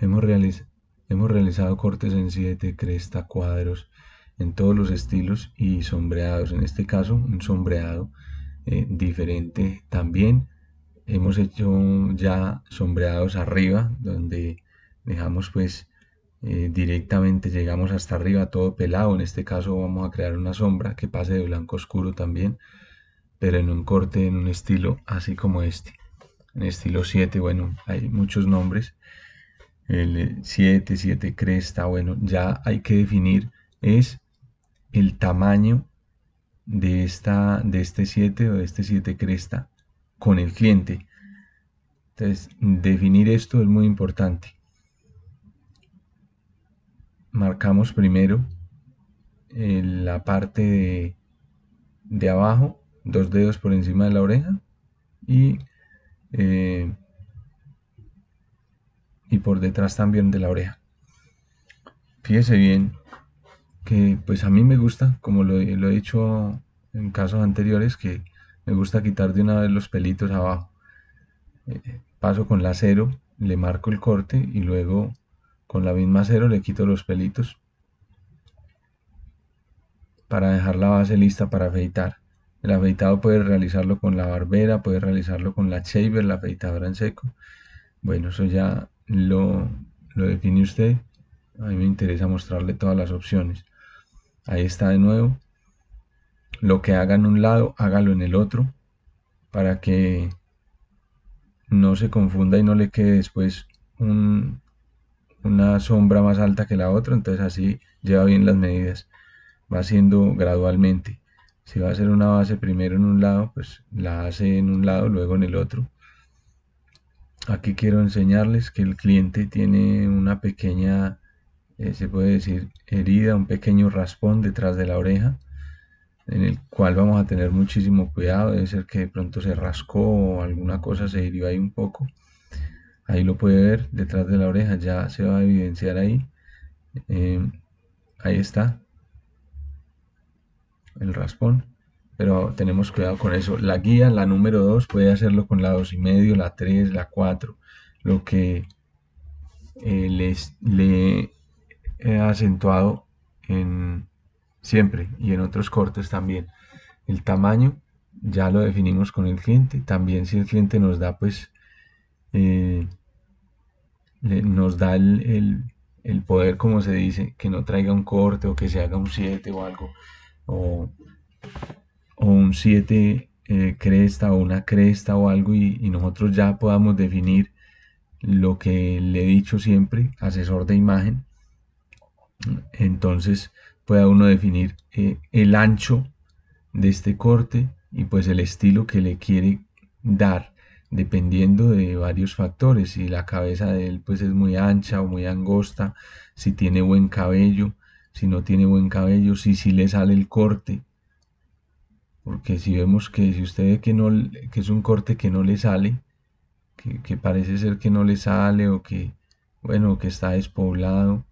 Hemos, hemos realizado cortes en 7, cresta, cuadros, en todos los estilos y sombreados. En este caso, un sombreado eh, diferente también. Hemos hecho ya sombreados arriba, donde dejamos pues eh, directamente llegamos hasta arriba todo pelado en este caso vamos a crear una sombra que pase de blanco oscuro también pero en un corte en un estilo así como este en estilo 7 bueno hay muchos nombres el 7, 7 cresta, bueno, ya hay que definir es el tamaño de, esta, de este 7 o de este 7 cresta con el cliente. Entonces, definir esto es muy importante. Marcamos primero en eh, la parte de, de, abajo, dos dedos por encima de la oreja y eh, y por detrás también de la oreja. Fíjese bien que pues a mí me gusta, como lo, he hecho en casos anteriores, que me gusta quitar de una vez los pelitos abajo. Eh, paso con la cero, le marco el corte y luego con la misma cero le quito los pelitos para dejar la base lista para afeitar. El afeitado puede realizarlo con la barbera, puede realizarlo con la shaver, la afeitadora en seco. Bueno, eso ya lo, lo define usted. A mí me interesa mostrarle todas las opciones. Ahí está de nuevo. Lo que haga en un lado, hágalo en el otro para que no se confunda y no le quede después una sombra más alta que la otra, entonces así lleva bien las medidas, va haciendo gradualmente. Si va a hacer una base primero en un lado, pues la hace en un lado, luego en el otro, Aquí quiero enseñarles que el cliente tiene una pequeña, eh, se puede decir, herida, un pequeño raspón detrás de la oreja, en el cual vamos a tener muchísimo cuidado. Debe ser que de pronto se rascó o alguna cosa se hirió ahí un poco. Ahí lo puede ver detrás de la oreja, ya se va a evidenciar ahí. Eh, ahí está el raspón pero tenemos cuidado con eso. La guía, la número 2, puede hacerlo con la 2.5, la 3, la 4. Lo que eh, le he acentuado en siempre y en otros cortes también. El tamaño ya lo definimos con el cliente. También si el cliente nos da pues eh, nos da el, poder, como se dice, que no traiga un corte o que se haga un 7 o algo. O o un 7 eh, cresta o una cresta o algo y, nosotros ya podamos definir lo que le he dicho siempre, asesor de imagen. Entonces pueda uno definir eh, el ancho de este corte y pues el estilo que le quiere dar dependiendo de varios factores, si la cabeza de él pues es muy ancha o muy angosta, si tiene buen cabello, si no tiene buen cabello, si si le sale el corte, porque si vemos que si usted ve que, no, es un corte que no le sale, que, parece ser que no le sale o que, bueno, que está despoblado,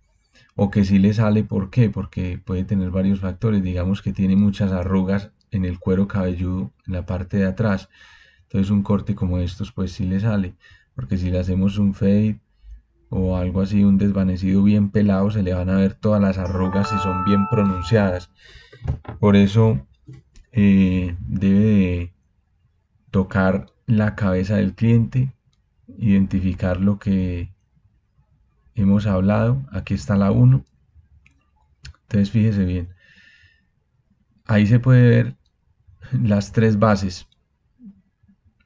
o que sí le sale, ¿por qué? Porque puede tener varios factores. Digamos que tiene muchas arrugas en el cuero cabelludo, en la parte de atrás. Entonces un corte como estos pues sí le sale. Porque si le hacemos un fade o algo así, un desvanecido bien pelado, se le van a ver todas las arrugas si son bien pronunciadas. Por eso eh, debe tocar la cabeza del cliente, identificar lo que hemos hablado. Aquí está la 1. Entonces fíjese bien. Ahí se puede ver las tres bases.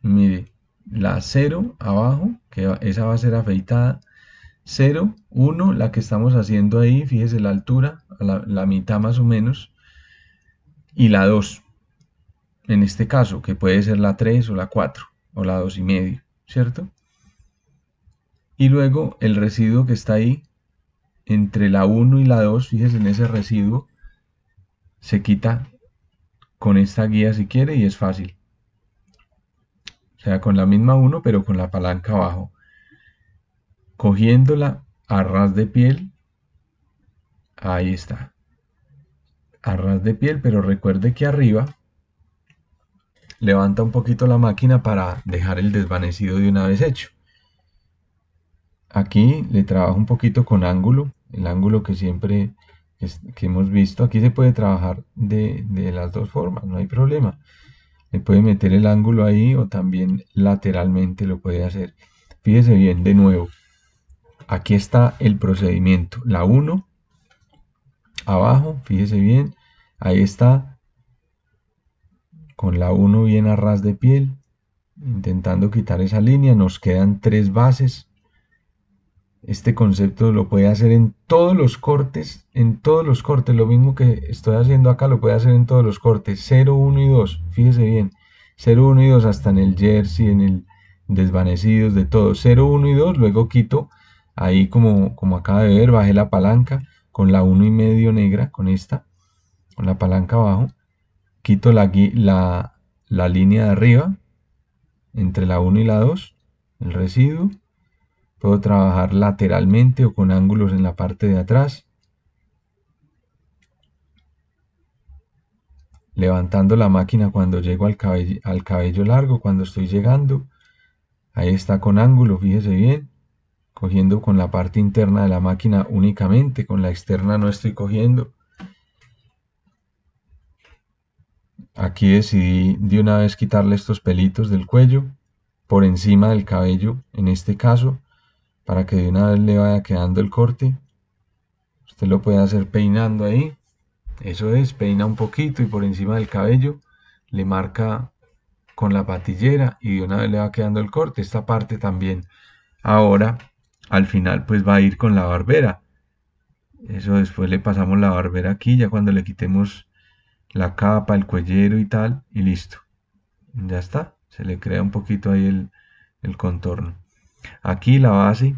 Mire, la 0 abajo, que esa va a ser afeitada. 0, 1, la que estamos haciendo ahí, fíjese la altura, la mitad más o menos. Y la 2, en este caso, que puede ser la 3 o la 4 o la 2 y medio, ¿cierto? Y luego el residuo que está ahí entre la 1 y la 2, fíjense en ese residuo, se quita con esta guía si quiere y es fácil. O sea, con la misma 1 pero con la palanca abajo. Cogiéndola a ras de piel, ahí está. A ras de piel, pero recuerde que arriba levanta un poquito la máquina para dejar el desvanecido de una vez hecho. Aquí le trabajo un poquito con ángulo, el ángulo que siempre que hemos visto. Aquí se puede trabajar de, de las dos formas, no hay problema. Le puede meter el ángulo ahí o también lateralmente lo puede hacer. Fíjese bien, de nuevo, aquí está el procedimiento. La 1, abajo, fíjese bien, ahí está con la 1 bien a ras de piel, intentando quitar esa línea, nos quedan tres bases. Este concepto lo puede hacer en todos los cortes, en todos los cortes, lo mismo que estoy haciendo acá lo puede hacer en todos los cortes, 0, 1 y 2, fíjese bien, 0, 1 y 2 hasta en el jersey, en el desvanecidos, de todo, 0, 1 y 2, luego quito, ahí como, como acaba de ver, bajé la palanca con la 1 y medio negra, con esta, con la palanca abajo, quito la, línea de arriba, entre la 1 y la 2, el residuo. Puedo trabajar lateralmente o con ángulos en la parte de atrás. Levantando la máquina cuando llego al cabello, al cabello largo, cuando estoy llegando. Ahí está con ángulo, fíjese bien. Cogiendo con la parte interna de la máquina únicamente, con la externa no estoy cogiendo. Aquí decidí de una vez quitarle estos pelitos del cuello, por encima del cabello en este caso, para que de una vez le vaya quedando el corte. Usted lo puede hacer peinando ahí. Eso es, peina un poquito y por encima del cabello le marca con la patillera y de una vez le va quedando el corte. Esta parte también ahora al final pues va a ir con la barbera. Eso después le pasamos la barbera aquí, ya cuando le quitemos la capa, el cuellero y tal, y listo. Ya está, se le crea un poquito ahí el, contorno. Aquí la base,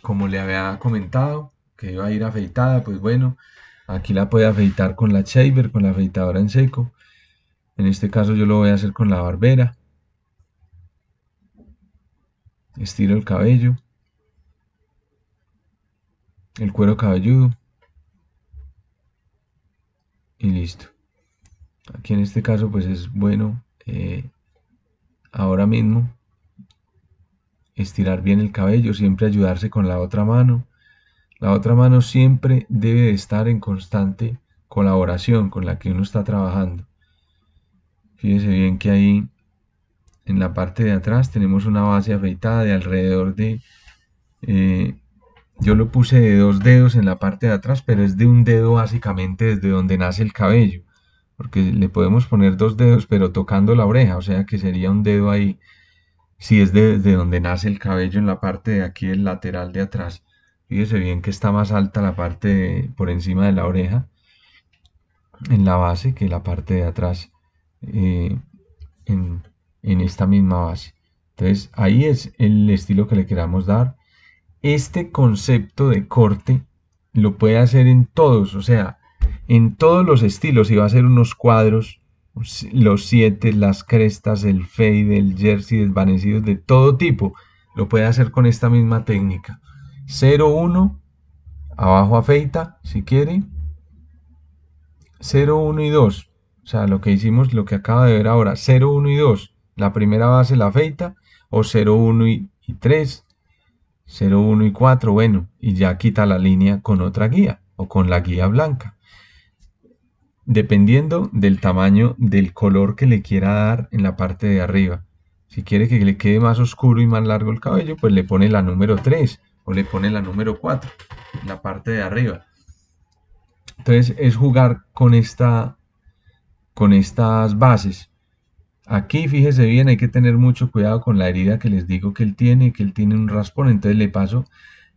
como le había comentado, que iba a ir afeitada, pues bueno, aquí la puede afeitar con la shaver, con la afeitadora en seco. En este caso yo lo voy a hacer con la barbera. Estiro el cabello. El cuero cabelludo y listo. Aquí en este caso pues es bueno eh, ahora mismo estirar bien el cabello, siempre ayudarse con la otra mano. La otra mano siempre debe estar en constante colaboración con la que uno está trabajando. Fíjese bien que ahí en la parte de atrás tenemos una base afeitada de alrededor de eh, yo lo puse de dos dedos en la parte de atrás, pero es de un dedo básicamente desde donde nace el cabello. Porque le podemos poner dos dedos, pero tocando la oreja, o sea que sería un dedo ahí. Si es de, desde donde nace el cabello en la parte de aquí, el lateral de atrás. Fíjese bien que está más alta la parte por encima de la oreja, en la base, que la parte de atrás, eh, en, en esta misma base. Entonces ahí es el estilo que le queramos dar este concepto de corte lo puede hacer en todos, o sea, en todos los estilos Si va a ser unos cuadros, los siete, las crestas, el fade, el jersey, desvanecidos de todo tipo. Lo puede hacer con esta misma técnica. 0-1, abajo afeita si quiere. 0-1 y 2. O sea, lo que hicimos, lo que acaba de ver ahora, 0-1 y 2. La primera base la afeita o 0-1 y 3, 0, 1 y 4, bueno, y ya quita la línea con otra guía o con la guía blanca. Dependiendo del tamaño del color que le quiera dar en la parte de arriba. Si quiere que le quede más oscuro y más largo el cabello, pues le pone la número 3 o le pone la número 4 en la parte de arriba. Entonces es jugar con, esta, con estas bases. Aquí, fíjese bien, hay que tener mucho cuidado con la herida que les digo que él tiene, que él tiene un raspón, entonces le paso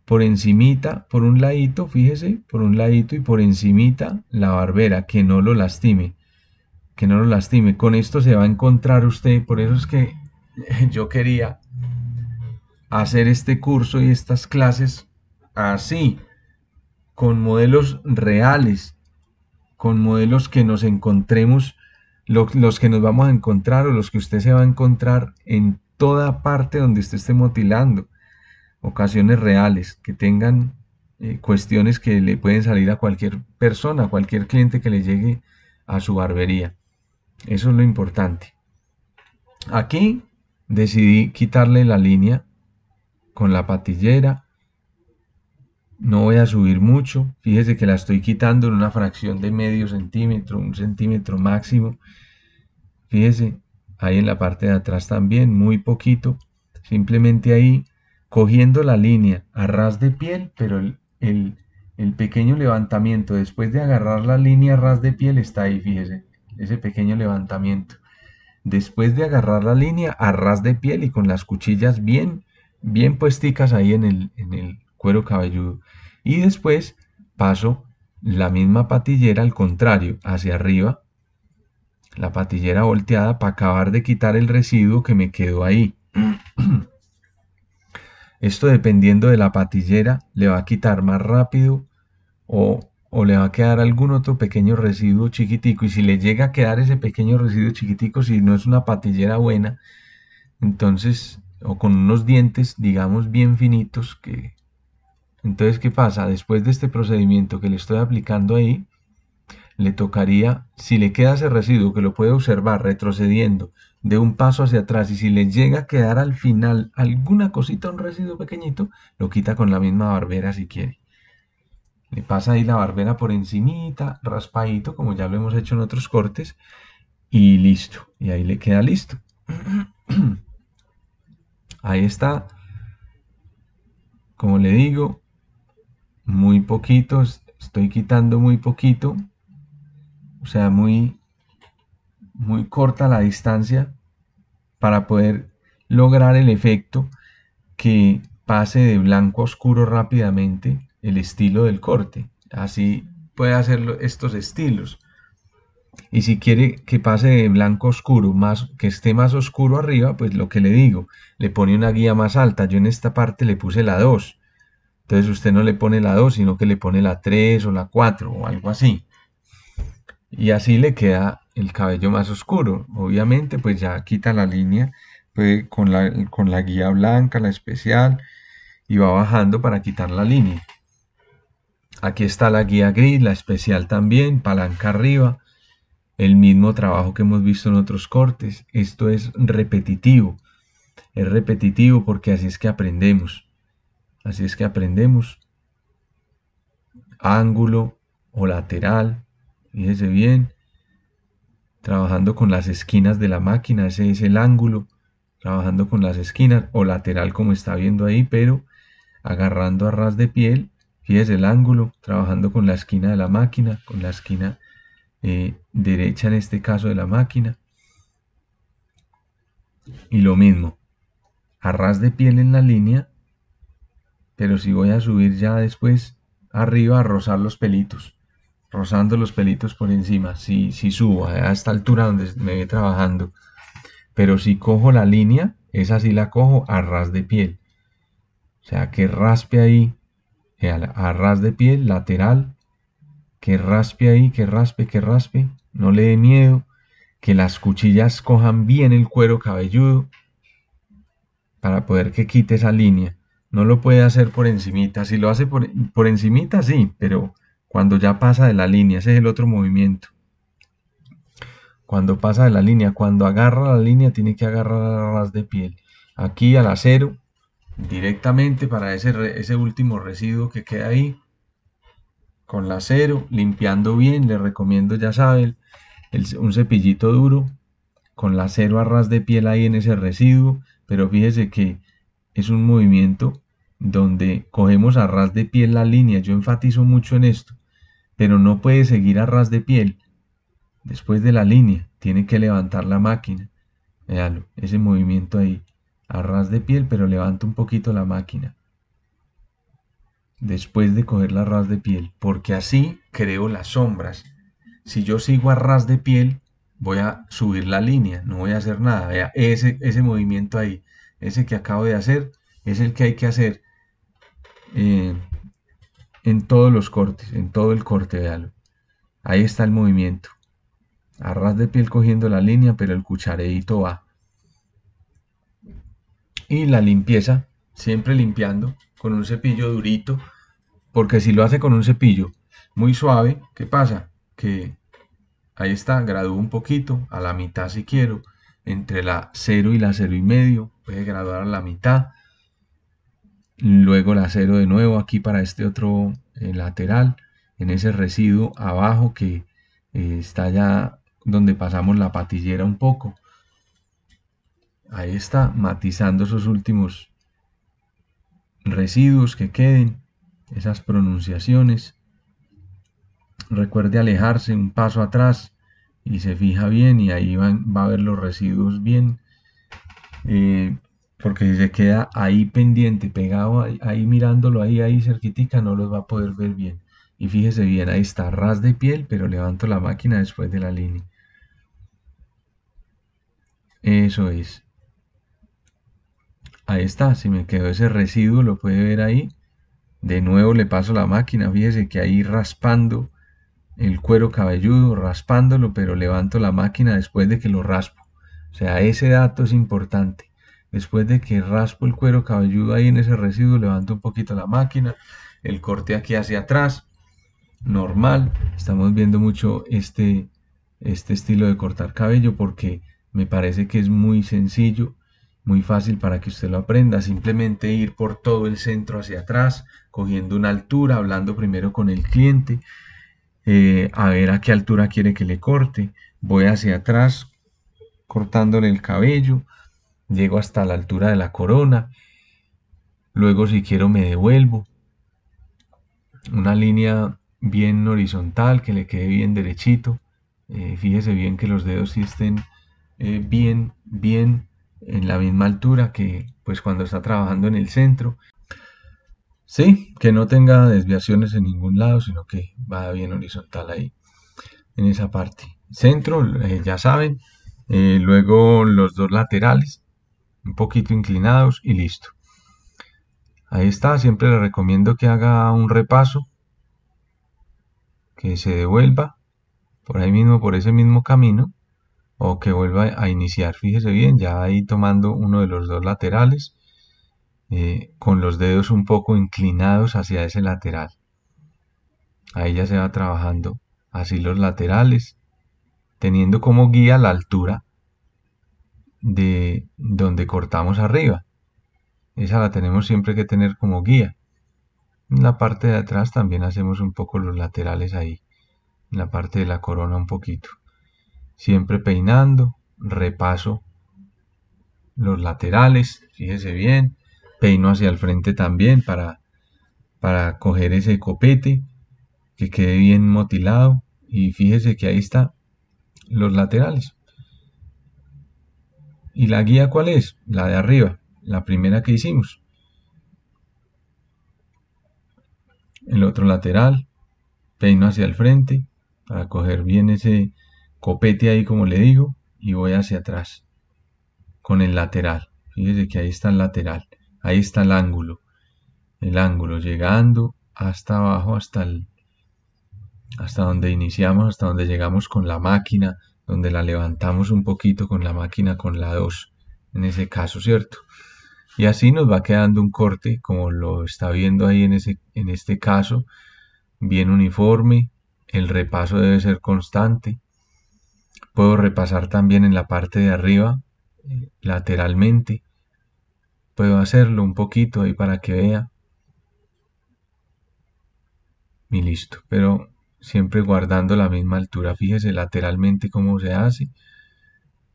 por encimita, por un ladito, fíjese, por un ladito y por encimita la barbera, que no lo lastime, que no lo lastime. Con esto se va a encontrar usted, por eso es que yo quería hacer este curso y estas clases así, con modelos reales, con modelos que nos encontremos los que nos vamos a encontrar o los que usted se va a encontrar en toda parte donde usted esté motilando, ocasiones reales, que tengan eh, cuestiones que le pueden salir a cualquier persona, a cualquier cliente que le llegue a su barbería. Eso es lo importante. Aquí decidí quitarle la línea con la patillera no voy a subir mucho. Fíjese que la estoy quitando en una fracción de medio centímetro, un centímetro máximo. Fíjese, ahí en la parte de atrás también, muy poquito. Simplemente ahí, cogiendo la línea a ras de piel, pero el, el, pequeño levantamiento después de agarrar la línea a ras de piel está ahí, fíjese, ese pequeño levantamiento. Después de agarrar la línea a ras de piel y con las cuchillas bien, bien puesticas ahí en el, en el, cuero cabelludo. Y después paso la misma patillera al contrario, hacia arriba, la patillera volteada para acabar de quitar el residuo que me quedó ahí. Esto dependiendo de la patillera le va a quitar más rápido o, o, le va a quedar algún otro pequeño residuo chiquitico. Y si le llega a quedar ese pequeño residuo chiquitico, si no es una patillera buena, entonces, o con unos dientes, digamos, bien finitos que, entonces, ¿qué pasa? Después de este procedimiento que le estoy aplicando ahí, le tocaría, si le queda ese residuo que lo puede observar retrocediendo de un paso hacia atrás y si le llega a quedar al final alguna cosita, un residuo pequeñito, lo quita con la misma barbera si quiere. Le pasa ahí la barbera por encimita, raspadito, como ya lo hemos hecho en otros cortes, y listo. Y ahí le queda listo. ahí está. Como le digo, muy poquito, estoy quitando muy poquito, o sea, muy, muy corta la distancia para poder lograr el efecto que pase de blanco a oscuro rápidamente el estilo del corte. Así puede hacerlo estos estilos. Y si quiere que pase de blanco a oscuro, más, que esté más oscuro arriba, pues lo que le digo, le pone una guía más alta. Yo en esta parte le puse la 2. Entonces usted no le pone la 2, sino que le pone la 3 o la 4 o algo así. Y así le queda el cabello más oscuro. Obviamente pues ya quita la línea pues, con, la, con la guía blanca, la especial, y va bajando para quitar la línea. Aquí está la guía gris, la especial también, palanca arriba, el mismo trabajo que hemos visto en otros cortes. Esto es repetitivo, es repetitivo porque así es que aprendemos. Así es que aprendemos ángulo o lateral, fíjese bien, trabajando con las esquinas de la máquina, ese es el ángulo, trabajando con las esquinas o lateral como está viendo ahí, pero agarrando a ras de piel, fíjese el ángulo, trabajando con la esquina de la máquina, con la esquina eh, derecha en este caso de la máquina. Y lo mismo, a ras de piel en la línea, pero si voy a subir ya después arriba a rozar los pelitos, rozando los pelitos por encima, si, si subo a esta altura donde me ve trabajando. Pero si cojo la línea, esa sí la cojo a ras de piel. O sea, que raspe ahí, eh, a ras de piel, lateral, que raspe ahí, que raspe, que raspe, no le dé miedo, que las cuchillas cojan bien el cuero cabelludo para poder que quite esa línea no lo puede hacer por encimita. Si lo hace por, por encimita, sí, pero cuando ya pasa de la línea, ese es el otro movimiento. Cuando pasa de la línea, cuando agarra la línea, tiene que agarrar ras de piel. Aquí al acero, directamente para ese, ese último residuo que queda ahí, con la acero, limpiando bien, le recomiendo, ya saben, un cepillito duro, con la acero a ras de piel ahí en ese residuo, pero fíjese que es un movimiento donde cogemos a ras de piel la línea. Yo enfatizo mucho en esto, pero no puede seguir a ras de piel después de la línea. Tiene que levantar la máquina. veanlo, ese movimiento ahí, a ras de piel, pero levanta un poquito la máquina. Después de coger la ras de piel, porque así creo las sombras. Si yo sigo a ras de piel, voy a subir la línea, no voy a hacer nada. Vea, ese, ese movimiento ahí, ese que acabo de hacer, es el que hay que hacer eh, en todos los cortes, en todo el corte, de algo. Ahí está el movimiento. arras de piel cogiendo la línea, pero el cucharedito va. Y la limpieza, siempre limpiando con un cepillo durito, porque si lo hace con un cepillo muy suave, ¿qué pasa? Que ahí está, gradúa un poquito, a la mitad si quiero, entre la 0 y la cero y medio, puede graduar a la mitad, Luego la cero de nuevo aquí para este otro eh, lateral. En ese residuo abajo que eh, está ya donde pasamos la patillera un poco. Ahí está, matizando esos últimos residuos que queden, esas pronunciaciones. Recuerde alejarse un paso atrás y se fija bien y ahí van, va a ver los residuos bien. Eh, porque si se queda ahí pendiente, pegado ahí, mirándolo ahí, ahí cerquitica, no los va a poder ver bien. Y fíjese bien, ahí está, ras de piel, pero levanto la máquina después de la línea. Eso es. Ahí está, si me quedó ese residuo, lo puede ver ahí. De nuevo le paso la máquina, fíjese que ahí raspando el cuero cabelludo, raspándolo, pero levanto la máquina después de que lo raspo. O sea, ese dato es importante. Después de que raspo el cuero cabelludo ahí en ese residuo, levanto un poquito la máquina, el corte aquí hacia atrás, normal. Estamos viendo mucho este, este estilo de cortar cabello porque me parece que es muy sencillo, muy fácil para que usted lo aprenda. Simplemente ir por todo el centro hacia atrás, cogiendo una altura, hablando primero con el cliente, eh, a ver a qué altura quiere que le corte. Voy hacia atrás cortándole el cabello, llego hasta la altura de la corona, luego si quiero me devuelvo. Una línea bien horizontal que le quede bien derechito. Eh, fíjese bien que los dedos estén eh, bien, bien en la misma altura que pues cuando está trabajando en el centro. Sí, que no tenga desviaciones en ningún lado, sino que va bien horizontal ahí, en esa parte. Centro, eh, ya saben, luego los dos laterales, un poquito inclinados y listo. Ahí está, siempre le recomiendo que haga un repaso, que se devuelva por ahí mismo, por ese mismo camino, o que vuelva a iniciar. Fíjese bien, ya ahí tomando uno de los dos laterales, eh, con los dedos un poco inclinados hacia ese lateral. Ahí ya se va trabajando así los laterales, teniendo como guía la altura de donde cortamos arriba. Esa la tenemos siempre que tener como guía. En la parte de atrás también hacemos un poco los laterales ahí. En la parte de la corona un poquito. Siempre peinando, repaso los laterales, fíjese bien. Peino hacia el frente también para, para coger ese copete que quede bien motilado. Y fíjese que ahí está los laterales. ¿Y la guía cuál es? La de arriba, la primera que hicimos. El otro lateral, peino hacia el frente para coger bien ese copete ahí como le digo y voy hacia atrás con el lateral. Fíjese que ahí está el lateral, ahí está el ángulo, el ángulo llegando hasta abajo, hasta hasta donde iniciamos, hasta donde llegamos con la máquina, donde la levantamos un poquito con la máquina con la 2, en ese caso, ¿cierto? Y así nos va quedando un corte, como lo está viendo ahí en, ese, en este caso, bien uniforme, el repaso debe ser constante. Puedo repasar también en la parte de arriba, eh, lateralmente. Puedo hacerlo un poquito ahí para que vea. Y listo, pero siempre guardando la misma altura. Fíjese lateralmente cómo se hace.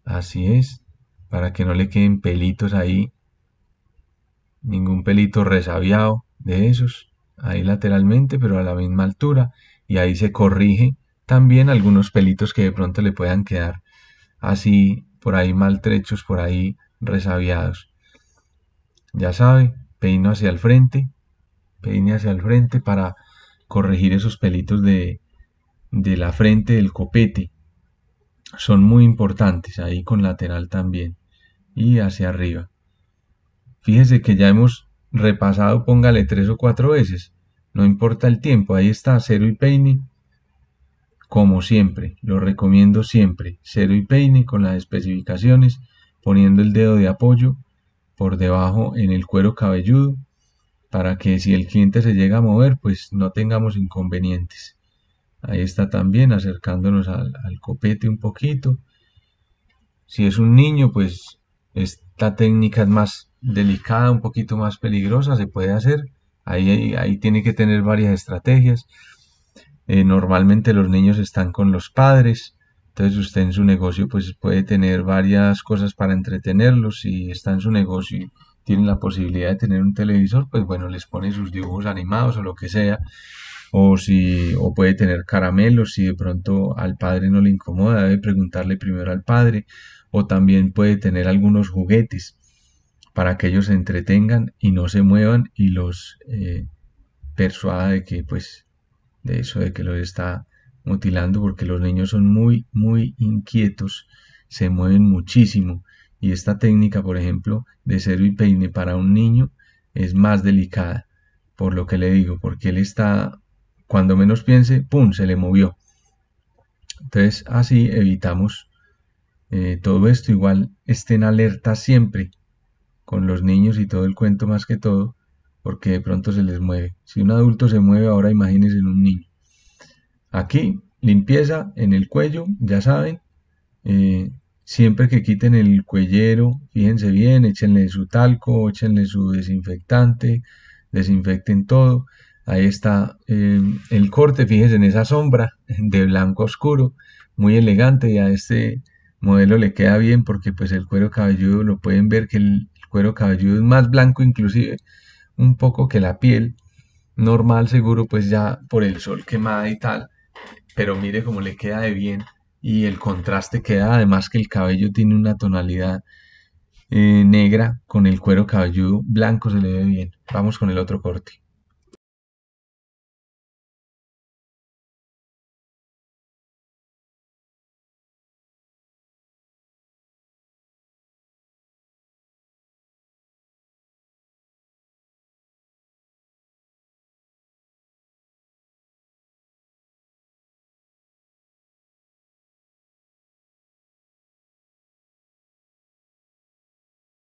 Así es, para que no le queden pelitos ahí, ningún pelito resabiado de esos, ahí lateralmente, pero a la misma altura. Y ahí se corrige también algunos pelitos que de pronto le puedan quedar así, por ahí maltrechos, por ahí resabiados. Ya sabe, peino hacia el frente, peine hacia el frente para corregir esos pelitos de de la frente del copete son muy importantes, ahí con lateral también y hacia arriba. Fíjese que ya hemos repasado, póngale tres o cuatro veces, no importa el tiempo, ahí está, cero y peine, como siempre, lo recomiendo siempre, cero y peine con las especificaciones, poniendo el dedo de apoyo por debajo en el cuero cabelludo, para que si el cliente se llega a mover, pues no tengamos inconvenientes. Ahí está también acercándonos al, copete un poquito. Si es un niño, pues esta técnica es más delicada, un poquito más peligrosa, se puede hacer. Ahí, ahí, tiene que tener varias estrategias. Eh, normalmente los niños están con los padres, entonces usted en su negocio pues puede tener varias cosas para entretenerlos. Si está en su negocio y tienen la posibilidad de tener un televisor, pues bueno, les pone sus dibujos animados o lo que sea o si o puede tener caramelos si de pronto al padre no le incomoda, debe preguntarle primero al padre o también puede tener algunos juguetes para que ellos se entretengan y no se muevan y los eh, persuada de que pues de eso de que los está mutilando porque los niños son muy muy inquietos se mueven muchísimo y esta técnica por ejemplo de cero y peine para un niño es más delicada por lo que le digo porque él está cuando menos piense, ¡pum!, se le movió. Entonces así evitamos eh, todo esto. Igual estén alerta siempre con los niños y todo el cuento más que todo, porque de pronto se les mueve. Si un adulto se mueve, ahora imagínense en un niño. Aquí, limpieza en el cuello, ya saben. Eh, siempre que quiten el cuellero, fíjense bien, échenle su talco, échenle su desinfectante, desinfecten todo. Ahí está em, el corte, fíjense en esa sombra de blanco oscuro, muy elegante y a este modelo le queda bien porque pues el cuero cabelludo lo pueden ver que el cuero cabelludo es más blanco inclusive un poco que la piel normal seguro pues ya por el sol quemada y tal pero mire cómo le queda de bien y el contraste queda además que el cabello tiene una tonalidad eh, negra con el cuero cabelludo blanco se le ve bien vamos con el otro corte